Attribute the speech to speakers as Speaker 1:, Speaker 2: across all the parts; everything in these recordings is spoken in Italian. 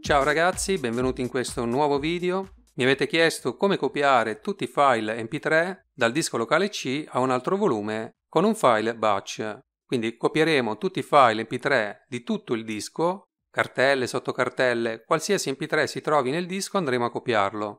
Speaker 1: Ciao ragazzi, benvenuti in questo nuovo video. Mi avete chiesto come copiare tutti i file mp3 dal disco locale C a un altro volume con un file batch. Quindi copieremo tutti i file mp3 di tutto il disco, cartelle, sottocartelle, qualsiasi mp3 si trovi nel disco andremo a copiarlo.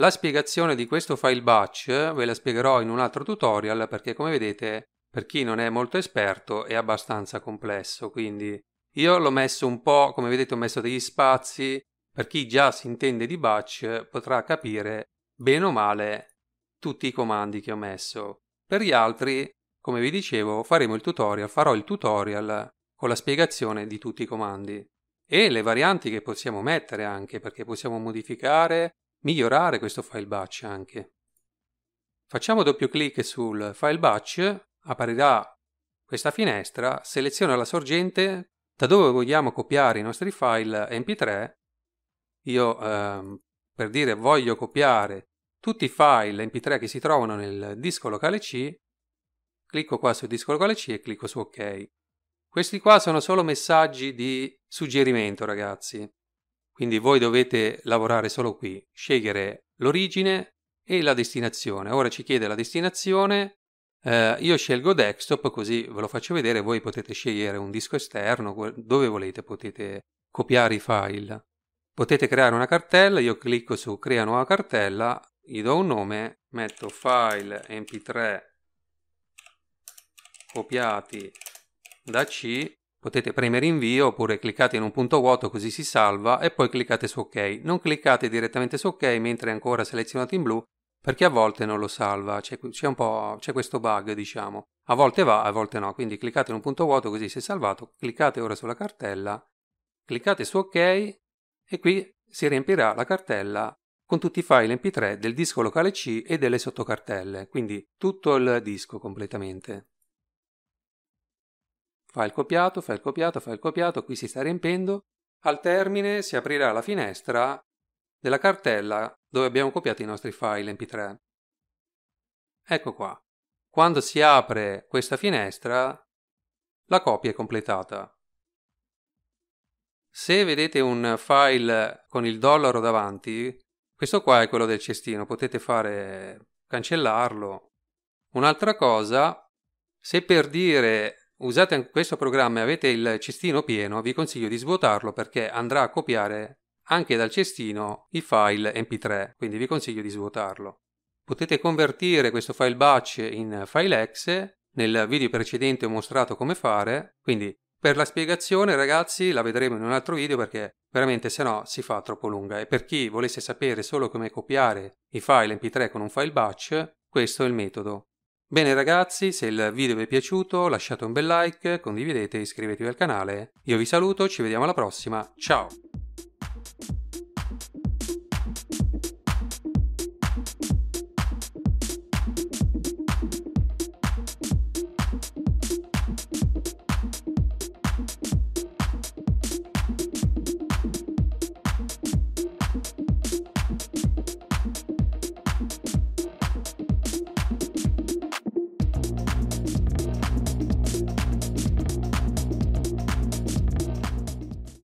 Speaker 1: La spiegazione di questo file batch ve la spiegherò in un altro tutorial perché come vedete per chi non è molto esperto è abbastanza complesso, quindi io l'ho messo un po', come vedete ho messo degli spazi, per chi già si intende di batch potrà capire bene o male tutti i comandi che ho messo. Per gli altri, come vi dicevo, faremo il tutorial, farò il tutorial con la spiegazione di tutti i comandi e le varianti che possiamo mettere anche perché possiamo modificare migliorare questo file batch anche. Facciamo doppio clic sul file batch, apparirà questa finestra, seleziona la sorgente da dove vogliamo copiare i nostri file mp3. Io ehm, per dire voglio copiare tutti i file mp3 che si trovano nel disco locale C, clicco qua sul disco locale C e clicco su ok. Questi qua sono solo messaggi di suggerimento ragazzi. Quindi voi dovete lavorare solo qui, scegliere l'origine e la destinazione. Ora ci chiede la destinazione, eh, io scelgo desktop così ve lo faccio vedere, voi potete scegliere un disco esterno, dove volete potete copiare i file. Potete creare una cartella, io clicco su crea nuova cartella, gli do un nome, metto file mp3 copiati da C Potete premere invio oppure cliccate in un punto vuoto così si salva e poi cliccate su ok. Non cliccate direttamente su ok mentre è ancora selezionato in blu perché a volte non lo salva, c'è, c'è, c'è questo bug diciamo. A volte va, a volte no, quindi cliccate in un punto vuoto così si è salvato, cliccate ora sulla cartella, cliccate su ok e qui si riempirà la cartella con tutti i file mp3 del disco locale C e delle sottocartelle, quindi tutto il disco completamente. Fa il copiato, fa il copiato, fa il copiato, qui si sta riempendo. Al termine si aprirà la finestra della cartella dove abbiamo copiato i nostri file mp3. Ecco qua. Quando si apre questa finestra, la copia è completata. Se vedete un file con il dollaro davanti, questo qua è quello del cestino, potete fare cancellarlo. Un'altra cosa, se per dire usate questo programma e avete il cestino pieno, vi consiglio di svuotarlo perché andrà a copiare anche dal cestino i file mp3, quindi vi consiglio di svuotarlo. Potete convertire questo file batch in file exe, nel video precedente ho mostrato come fare, quindi per la spiegazione ragazzi la vedremo in un altro video perché veramente se no si fa troppo lunga e per chi volesse sapere solo come copiare i file mp3 con un file batch, questo è il metodo. Bene ragazzi, se il video vi è piaciuto lasciate un bel like, condividete e iscrivetevi al canale. Io vi saluto, ci vediamo alla prossima, ciao!